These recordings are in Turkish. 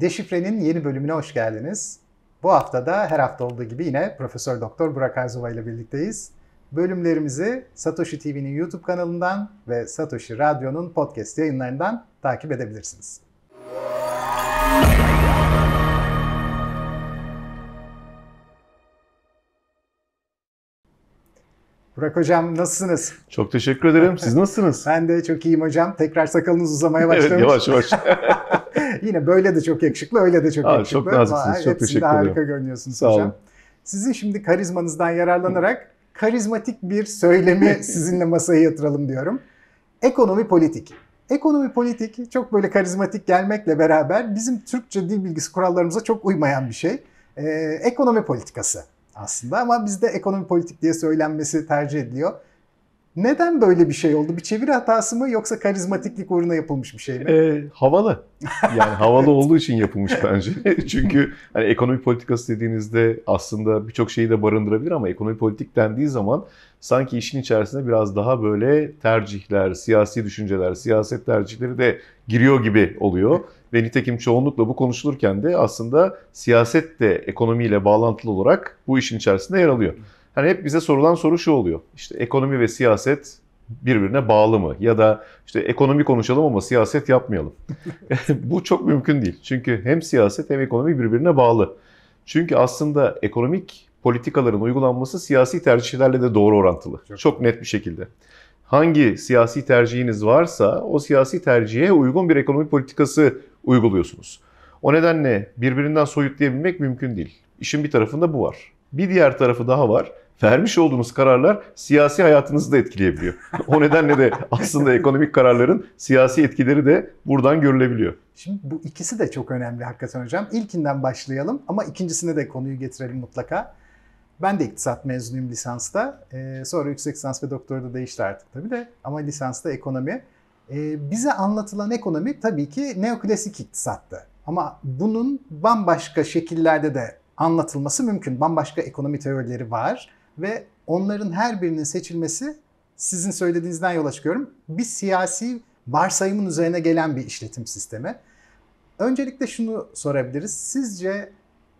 Deşifre'nin yeni bölümüne hoş geldiniz. Bu hafta da her hafta olduğu gibi yine Profesör Doktor Burak Arzova ile birlikteyiz. Bölümlerimizi Satoshi TV'nin YouTube kanalından ve Satoshi Radyo'nun podcast yayınlarından takip edebilirsiniz. Burak Hocam nasılsınız? Çok teşekkür ederim. Siz nasılsınız? ben de çok iyiyim hocam. Tekrar sakalınız uzamaya başlamış. evet yavaş yavaş. Yine böyle de çok yakışıklı, öyle de çok Aa, yakışıklı. Çok naziksiniz, çok teşekkür ederim. harika görünüyorsunuz Sağ hocam. Olun. Sizin şimdi karizmanızdan yararlanarak karizmatik bir söylemi sizinle masaya yatıralım diyorum. Ekonomi politik. Ekonomi politik çok böyle karizmatik gelmekle beraber bizim Türkçe dil bilgisi kurallarımıza çok uymayan bir şey. Ee, ekonomi politikası aslında ama bizde ekonomi politik diye söylenmesi tercih ediliyor. Neden böyle bir şey oldu? Bir çeviri hatası mı yoksa karizmatiklik uğruna yapılmış bir şey mi? E, havalı. Yani havalı olduğu için yapılmış bence. Çünkü hani ekonomi politikası dediğinizde aslında birçok şeyi de barındırabilir ama ekonomi politik dendiği zaman sanki işin içerisinde biraz daha böyle tercihler, siyasi düşünceler, siyaset tercihleri de giriyor gibi oluyor. Ve nitekim çoğunlukla bu konuşulurken de aslında siyaset de ekonomiyle bağlantılı olarak bu işin içerisinde yer alıyor. Hani hep bize sorulan soru şu oluyor. İşte ekonomi ve siyaset birbirine bağlı mı? Ya da işte ekonomi konuşalım ama siyaset yapmayalım. Bu çok mümkün değil. Çünkü hem siyaset hem ekonomi birbirine bağlı. Çünkü aslında ekonomik politikaların uygulanması siyasi tercihlerle de doğru orantılı. Çok, çok net bir şekilde. Hangi siyasi tercihiniz varsa o siyasi tercihe uygun bir ekonomi politikası uyguluyorsunuz. O nedenle birbirinden soyutlayabilmek mümkün değil. İşin bir tarafında bu var. Bir diğer tarafı daha var. Vermiş olduğunuz kararlar siyasi hayatınızı da etkileyebiliyor. o nedenle de aslında ekonomik kararların siyasi etkileri de buradan görülebiliyor. Şimdi bu ikisi de çok önemli hakikaten hocam. İlkinden başlayalım ama ikincisine de konuyu getirelim mutlaka. Ben de iktisat mezunuyum lisansta. Ee, sonra yüksek lisans ve doktora da değişti artık tabii de. Ama lisansta ekonomi. Ee, bize anlatılan ekonomi tabii ki neoklasik iktisattı. Ama bunun bambaşka şekillerde de anlatılması mümkün. Bambaşka ekonomi teorileri var ve onların her birinin seçilmesi sizin söylediğinizden yola çıkıyorum. Bir siyasi varsayımın üzerine gelen bir işletim sistemi. Öncelikle şunu sorabiliriz. Sizce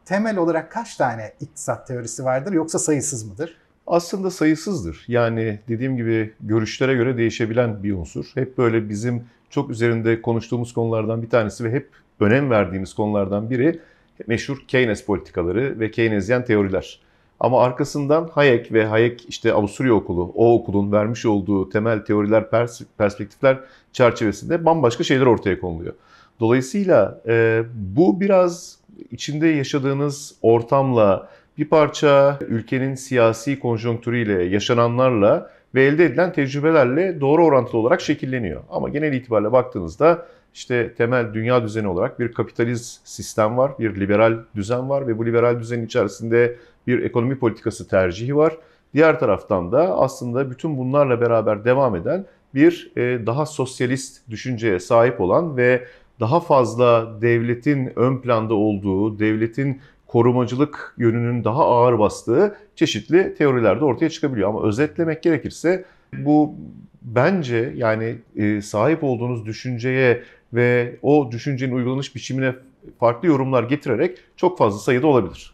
temel olarak kaç tane iktisat teorisi vardır yoksa sayısız mıdır? Aslında sayısızdır. Yani dediğim gibi görüşlere göre değişebilen bir unsur. Hep böyle bizim çok üzerinde konuştuğumuz konulardan bir tanesi ve hep önem verdiğimiz konulardan biri meşhur Keynes politikaları ve Keynesyen teoriler. Ama arkasından Hayek ve Hayek işte Avusturya Okulu, o okulun vermiş olduğu temel teoriler, pers perspektifler çerçevesinde bambaşka şeyler ortaya konuluyor. Dolayısıyla e, bu biraz içinde yaşadığınız ortamla, bir parça ülkenin siyasi konjonktürüyle, yaşananlarla ve elde edilen tecrübelerle doğru orantılı olarak şekilleniyor. Ama genel itibariyle baktığınızda işte temel dünya düzeni olarak bir kapitalist sistem var, bir liberal düzen var ve bu liberal düzenin içerisinde bir ekonomi politikası tercihi var. Diğer taraftan da aslında bütün bunlarla beraber devam eden bir e, daha sosyalist düşünceye sahip olan ve daha fazla devletin ön planda olduğu, devletin korumacılık yönünün daha ağır bastığı çeşitli teoriler de ortaya çıkabiliyor. Ama özetlemek gerekirse bu bence yani e, sahip olduğunuz düşünceye ve o düşüncenin uygulanış biçimine farklı yorumlar getirerek çok fazla sayıda olabilir.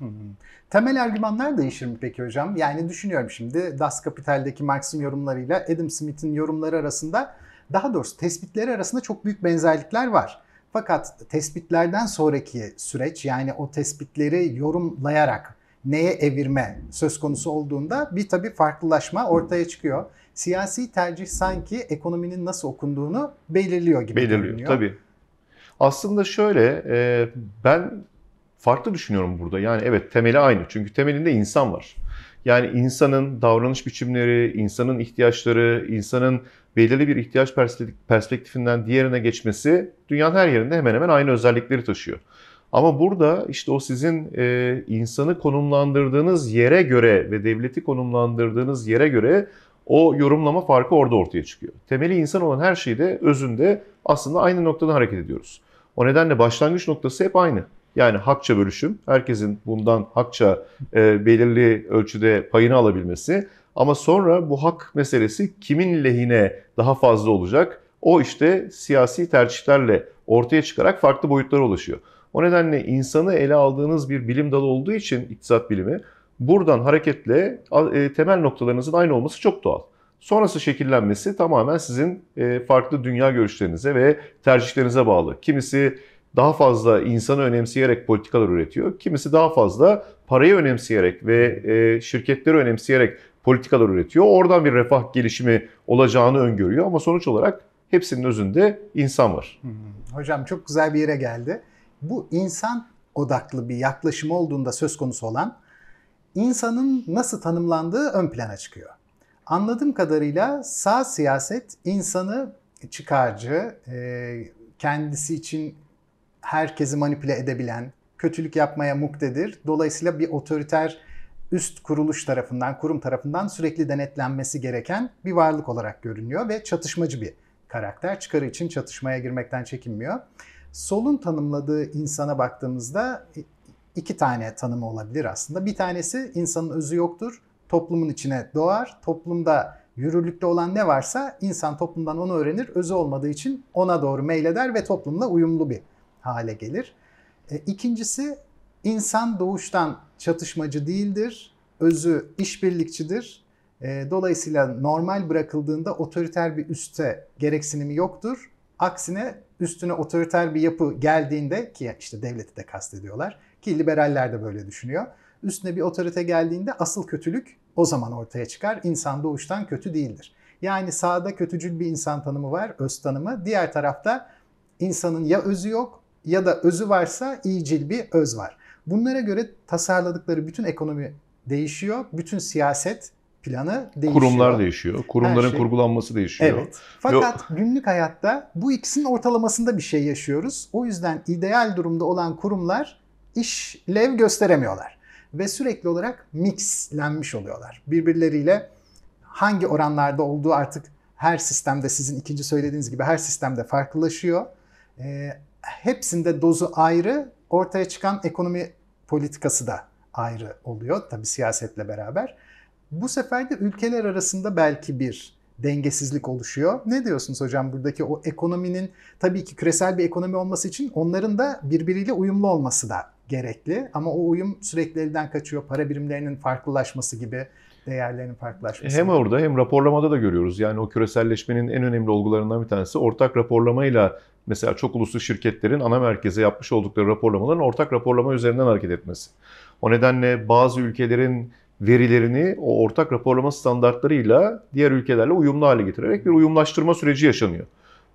Temel argümanlar değişir mi peki hocam? Yani düşünüyorum şimdi Das Kapital'deki Marx'ın yorumlarıyla Adam Smith'in yorumları arasında daha doğrusu tespitleri arasında çok büyük benzerlikler var. Fakat tespitlerden sonraki süreç yani o tespitleri yorumlayarak neye evirme söz konusu olduğunda bir tabii farklılaşma ortaya çıkıyor. Siyasi tercih sanki ekonominin nasıl okunduğunu belirliyor gibi Belirliyor görünüyor. tabii. Aslında şöyle e, ben farklı düşünüyorum burada. Yani evet temeli aynı çünkü temelinde insan var. Yani insanın davranış biçimleri, insanın ihtiyaçları, insanın belirli bir ihtiyaç perspektifinden diğerine geçmesi dünyanın her yerinde hemen hemen aynı özellikleri taşıyor. Ama burada işte o sizin e, insanı konumlandırdığınız yere göre ve devleti konumlandırdığınız yere göre o yorumlama farkı orada ortaya çıkıyor. Temeli insan olan her şeyde özünde aslında aynı noktadan hareket ediyoruz. O nedenle başlangıç noktası hep aynı. Yani hakça bölüşüm, herkesin bundan hakça e, belirli ölçüde payını alabilmesi. Ama sonra bu hak meselesi kimin lehine daha fazla olacak? O işte siyasi tercihlerle ortaya çıkarak farklı boyutlara ulaşıyor. O nedenle insanı ele aldığınız bir bilim dalı olduğu için iktisat bilimi buradan hareketle e, temel noktalarınızın aynı olması çok doğal. Sonrası şekillenmesi tamamen sizin e, farklı dünya görüşlerinize ve tercihlerinize bağlı. Kimisi daha fazla insanı önemseyerek politikalar üretiyor. Kimisi daha fazla parayı önemseyerek ve e, şirketleri önemseyerek politikalar üretiyor. Oradan bir refah gelişimi olacağını öngörüyor ama sonuç olarak hepsinin özünde insan var. Hocam çok güzel bir yere geldi. Bu insan odaklı bir yaklaşım olduğunda söz konusu olan insanın nasıl tanımlandığı ön plana çıkıyor. Anladığım kadarıyla sağ siyaset insanı çıkarcı, e, kendisi için herkesi manipüle edebilen, kötülük yapmaya muktedir. Dolayısıyla bir otoriter üst kuruluş tarafından, kurum tarafından sürekli denetlenmesi gereken bir varlık olarak görünüyor ve çatışmacı bir karakter. Çıkarı için çatışmaya girmekten çekinmiyor. Solun tanımladığı insana baktığımızda iki tane tanımı olabilir aslında. Bir tanesi insanın özü yoktur, toplumun içine doğar, toplumda yürürlükte olan ne varsa insan toplumdan onu öğrenir, özü olmadığı için ona doğru meyleder ve toplumla uyumlu bir hale gelir. E, ikincisi insan doğuştan çatışmacı değildir, özü işbirlikçidir. E, dolayısıyla normal bırakıldığında otoriter bir üste gereksinimi yoktur Aksine üstüne otoriter bir yapı geldiğinde ki işte devleti de kastediyorlar ki liberaller de böyle düşünüyor. Üstüne bir otorite geldiğinde asıl kötülük o zaman ortaya çıkar. İnsan doğuştan kötü değildir. Yani sağda kötücül bir insan tanımı var, öz tanımı. Diğer tarafta insanın ya özü yok ya da özü varsa iyicil bir öz var. Bunlara göre tasarladıkları bütün ekonomi değişiyor. Bütün siyaset planı değişiyor. Kurumlar değişiyor. Kurumların şey. kurgulanması değişiyor. Evet. Fakat Ve... günlük hayatta bu ikisinin ortalamasında bir şey yaşıyoruz. O yüzden ideal durumda olan kurumlar işlev gösteremiyorlar. Ve sürekli olarak mixlenmiş oluyorlar. Birbirleriyle hangi oranlarda olduğu artık her sistemde sizin ikinci söylediğiniz gibi her sistemde farklılaşıyor. E, hepsinde dozu ayrı, ortaya çıkan ekonomi politikası da ayrı oluyor tabii siyasetle beraber. Bu sefer de ülkeler arasında belki bir dengesizlik oluşuyor. Ne diyorsunuz hocam buradaki o ekonominin tabii ki küresel bir ekonomi olması için onların da birbiriyle uyumlu olması da gerekli. Ama o uyum sürekli elden kaçıyor. Para birimlerinin farklılaşması gibi değerlerinin farklılaşması. Hem gibi. orada hem raporlamada da görüyoruz. Yani o küreselleşmenin en önemli olgularından bir tanesi ortak raporlamayla mesela çok uluslu şirketlerin ana merkeze yapmış oldukları raporlamaların ortak raporlama üzerinden hareket etmesi. O nedenle bazı ülkelerin verilerini o ortak raporlama standartlarıyla diğer ülkelerle uyumlu hale getirerek bir uyumlaştırma süreci yaşanıyor.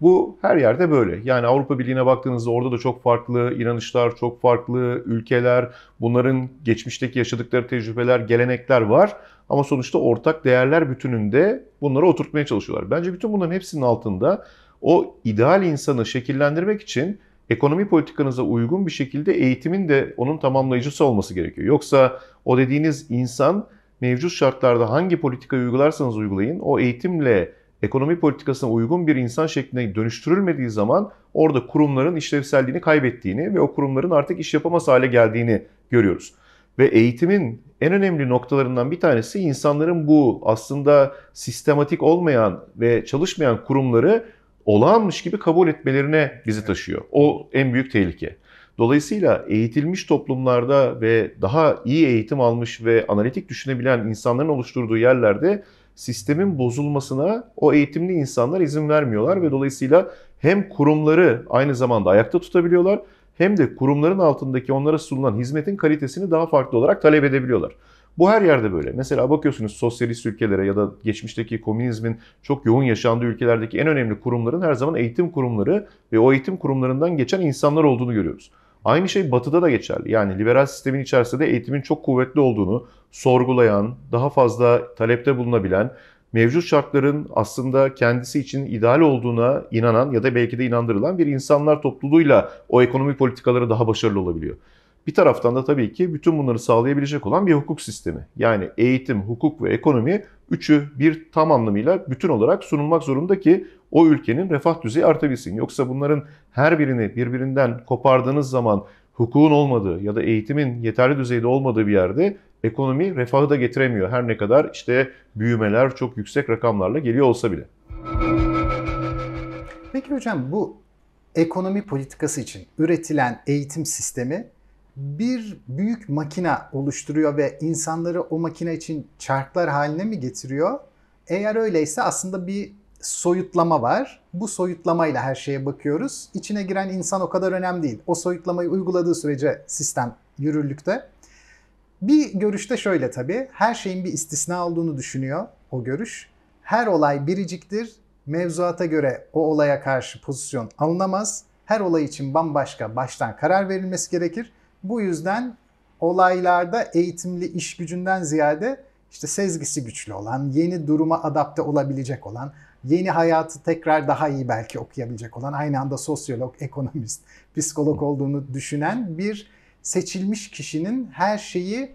Bu her yerde böyle. Yani Avrupa Birliği'ne baktığınızda orada da çok farklı inanışlar, çok farklı ülkeler, bunların geçmişteki yaşadıkları tecrübeler, gelenekler var. Ama sonuçta ortak değerler bütününde bunları oturtmaya çalışıyorlar. Bence bütün bunların hepsinin altında o ideal insanı şekillendirmek için ekonomi politikanıza uygun bir şekilde eğitimin de onun tamamlayıcısı olması gerekiyor. Yoksa o dediğiniz insan mevcut şartlarda hangi politika uygularsanız uygulayın o eğitimle ekonomi politikasına uygun bir insan şeklinde dönüştürülmediği zaman orada kurumların işlevselliğini kaybettiğini ve o kurumların artık iş yapamaz hale geldiğini görüyoruz. Ve eğitimin en önemli noktalarından bir tanesi insanların bu aslında sistematik olmayan ve çalışmayan kurumları olağanmış gibi kabul etmelerine bizi taşıyor. O en büyük tehlike. Dolayısıyla eğitilmiş toplumlarda ve daha iyi eğitim almış ve analitik düşünebilen insanların oluşturduğu yerlerde sistemin bozulmasına o eğitimli insanlar izin vermiyorlar ve dolayısıyla hem kurumları aynı zamanda ayakta tutabiliyorlar hem de kurumların altındaki onlara sunulan hizmetin kalitesini daha farklı olarak talep edebiliyorlar. Bu her yerde böyle. Mesela bakıyorsunuz sosyalist ülkelere ya da geçmişteki komünizmin çok yoğun yaşandığı ülkelerdeki en önemli kurumların her zaman eğitim kurumları ve o eğitim kurumlarından geçen insanlar olduğunu görüyoruz. Aynı şey batıda da geçerli. Yani liberal sistemin içerisinde de eğitimin çok kuvvetli olduğunu sorgulayan, daha fazla talepte bulunabilen, mevcut şartların aslında kendisi için ideal olduğuna inanan ya da belki de inandırılan bir insanlar topluluğuyla o ekonomi politikaları daha başarılı olabiliyor. Bir taraftan da tabii ki bütün bunları sağlayabilecek olan bir hukuk sistemi. Yani eğitim, hukuk ve ekonomi üçü bir tam anlamıyla bütün olarak sunulmak zorunda ki o ülkenin refah düzeyi artabilsin. Yoksa bunların her birini birbirinden kopardığınız zaman hukukun olmadığı ya da eğitimin yeterli düzeyde olmadığı bir yerde ekonomi refahı da getiremiyor. Her ne kadar işte büyümeler çok yüksek rakamlarla geliyor olsa bile. Peki hocam bu ekonomi politikası için üretilen eğitim sistemi bir büyük makina oluşturuyor ve insanları o makine için çarklar haline mi getiriyor? Eğer öyleyse aslında bir soyutlama var. Bu soyutlamayla her şeye bakıyoruz. İçine giren insan o kadar önemli değil. O soyutlamayı uyguladığı sürece sistem yürürlükte. Bir görüşte şöyle tabii. Her şeyin bir istisna olduğunu düşünüyor o görüş. Her olay biriciktir. Mevzuata göre o olaya karşı pozisyon alınamaz. Her olay için bambaşka baştan karar verilmesi gerekir. Bu yüzden olaylarda eğitimli iş gücünden ziyade işte sezgisi güçlü olan, yeni duruma adapte olabilecek olan, yeni hayatı tekrar daha iyi belki okuyabilecek olan, aynı anda sosyolog, ekonomist, psikolog olduğunu düşünen bir seçilmiş kişinin her şeyi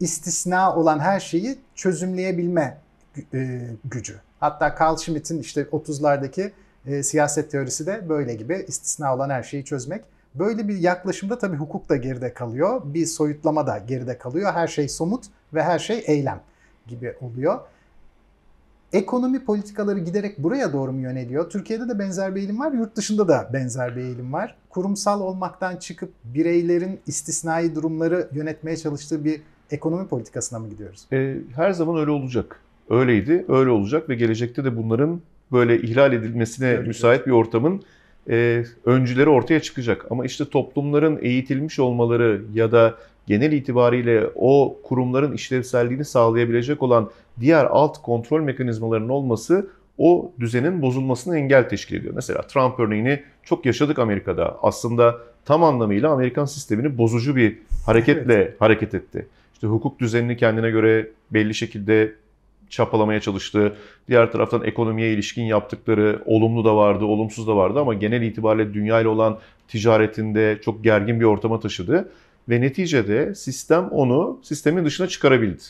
istisna olan her şeyi çözümleyebilme e, gücü. Hatta Carl Schmitt'in işte 30'lardaki e, siyaset teorisi de böyle gibi istisna olan her şeyi çözmek Böyle bir yaklaşımda tabii hukuk da geride kalıyor, bir soyutlama da geride kalıyor. Her şey somut ve her şey eylem gibi oluyor. Ekonomi politikaları giderek buraya doğru mu yöneliyor? Türkiye'de de benzer bir eğilim var, yurt dışında da benzer bir eğilim var. Kurumsal olmaktan çıkıp bireylerin istisnai durumları yönetmeye çalıştığı bir ekonomi politikasına mı gidiyoruz? E, her zaman öyle olacak. Öyleydi, öyle olacak ve gelecekte de bunların böyle ihlal edilmesine öyle müsait bir ortamın e, öncüleri ortaya çıkacak. Ama işte toplumların eğitilmiş olmaları ya da genel itibariyle o kurumların işlevselliğini sağlayabilecek olan diğer alt kontrol mekanizmalarının olması o düzenin bozulmasını engel teşkil ediyor. Mesela Trump örneğini çok yaşadık Amerika'da. Aslında tam anlamıyla Amerikan sistemini bozucu bir hareketle evet. hareket etti. İşte hukuk düzenini kendine göre belli şekilde çapalamaya çalıştığı, diğer taraftan ekonomiye ilişkin yaptıkları olumlu da vardı, olumsuz da vardı ama genel itibariyle dünya ile olan ticaretinde çok gergin bir ortama taşıdı ve neticede sistem onu sistemin dışına çıkarabildi.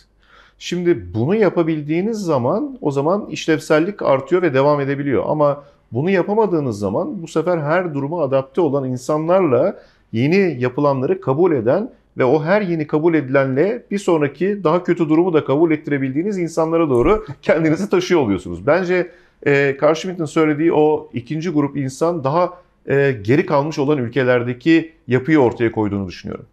Şimdi bunu yapabildiğiniz zaman o zaman işlevsellik artıyor ve devam edebiliyor ama bunu yapamadığınız zaman bu sefer her duruma adapte olan insanlarla yeni yapılanları kabul eden ve o her yeni kabul edilenle bir sonraki daha kötü durumu da kabul ettirebildiğiniz insanlara doğru kendinizi taşıyor oluyorsunuz. Bence e, Karşımit'in söylediği o ikinci grup insan daha e, geri kalmış olan ülkelerdeki yapıyı ortaya koyduğunu düşünüyorum.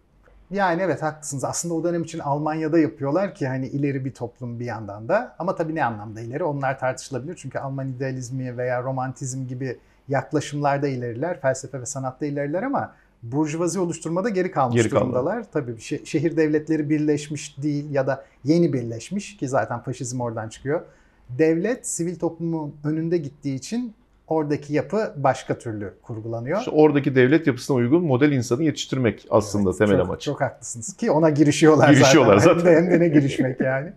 Yani evet haklısınız. Aslında o dönem için Almanya'da yapıyorlar ki hani ileri bir toplum bir yandan da. Ama tabii ne anlamda ileri? Onlar tartışılabilir. Çünkü Alman idealizmi veya romantizm gibi yaklaşımlarda ileriler, felsefe ve sanatta ileriler ama burjuvazi oluşturmada geri kalmış geri durumdalar. Tabii şehir devletleri birleşmiş değil ya da yeni birleşmiş ki zaten faşizm oradan çıkıyor. Devlet sivil toplumun önünde gittiği için oradaki yapı başka türlü kurgulanıyor. İşte oradaki devlet yapısına uygun model insanı yetiştirmek aslında evet, temel çok, amaç. Çok haklısınız ki ona girişiyorlar, girişiyorlar zaten. zaten. Hem hem de ne girişmek yani.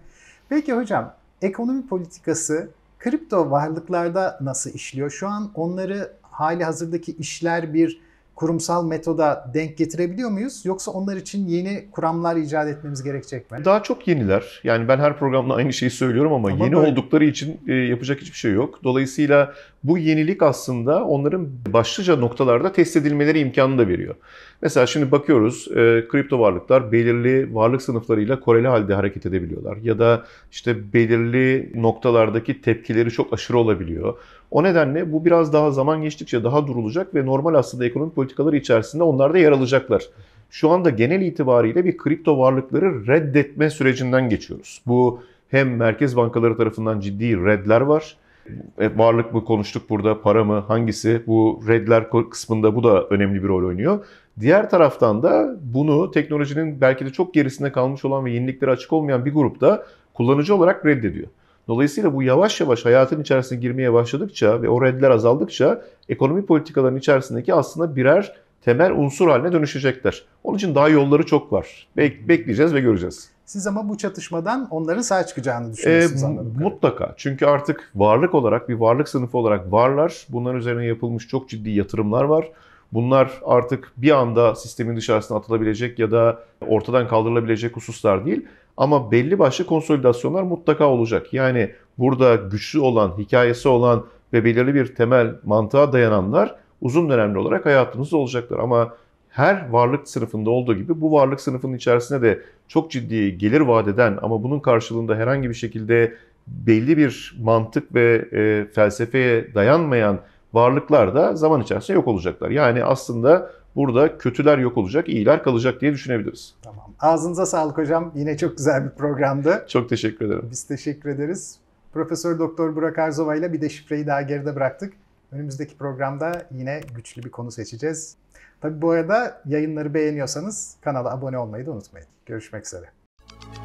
Peki hocam ekonomi politikası kripto varlıklarda nasıl işliyor? Şu an onları hali hazırdaki işler bir kurumsal metoda denk getirebiliyor muyuz? Yoksa onlar için yeni kuramlar icat etmemiz gerekecek mi? Daha çok yeniler. Yani ben her programda aynı şeyi söylüyorum ama, ama yeni böyle... oldukları için e, yapacak hiçbir şey yok. Dolayısıyla bu yenilik aslında onların başlıca noktalarda test edilmeleri imkanını da veriyor. Mesela şimdi bakıyoruz e, kripto varlıklar belirli varlık sınıflarıyla koreli halde hareket edebiliyorlar. Ya da işte belirli noktalardaki tepkileri çok aşırı olabiliyor. O nedenle bu biraz daha zaman geçtikçe daha durulacak ve normal aslında ekonomik politikaları içerisinde onlar da yer alacaklar. Şu anda genel itibariyle bir kripto varlıkları reddetme sürecinden geçiyoruz. Bu hem merkez bankaları tarafından ciddi redler var. E, varlık mı konuştuk burada, para mı, hangisi? Bu redler kısmında bu da önemli bir rol oynuyor. Diğer taraftan da bunu teknolojinin belki de çok gerisinde kalmış olan ve yeniliklere açık olmayan bir grupta kullanıcı olarak reddediyor. Dolayısıyla bu yavaş yavaş hayatın içerisine girmeye başladıkça ve o redler azaldıkça ekonomi politikalarının içerisindeki aslında birer temel unsur haline dönüşecekler. Onun için daha yolları çok var. Bek bekleyeceğiz ve göreceğiz. Siz ama bu çatışmadan onların sağ çıkacağını ee, düşünüyorsunuz ee, anladım. Mutlaka. Çünkü artık varlık olarak bir varlık sınıfı olarak varlar. Bunların üzerine yapılmış çok ciddi yatırımlar var. Bunlar artık bir anda sistemin dışarısına atılabilecek ya da ortadan kaldırılabilecek hususlar değil. Ama belli başlı konsolidasyonlar mutlaka olacak. Yani burada güçlü olan, hikayesi olan ve belirli bir temel mantığa dayananlar uzun dönemli olarak hayatımızda olacaklar. Ama her varlık sınıfında olduğu gibi bu varlık sınıfının içerisinde de çok ciddi gelir vaat eden ama bunun karşılığında herhangi bir şekilde belli bir mantık ve e, felsefeye dayanmayan varlıklar da zaman içerisinde yok olacaklar. Yani aslında Burada kötüler yok olacak, iyiler kalacak diye düşünebiliriz. Tamam. Ağzınıza sağlık hocam. Yine çok güzel bir programdı. Çok teşekkür ederim. Biz teşekkür ederiz. Profesör Doktor Burak Arzova ile bir de şifreyi daha geride bıraktık. Önümüzdeki programda yine güçlü bir konu seçeceğiz. Tabii bu arada yayınları beğeniyorsanız kanala abone olmayı da unutmayın. Görüşmek üzere.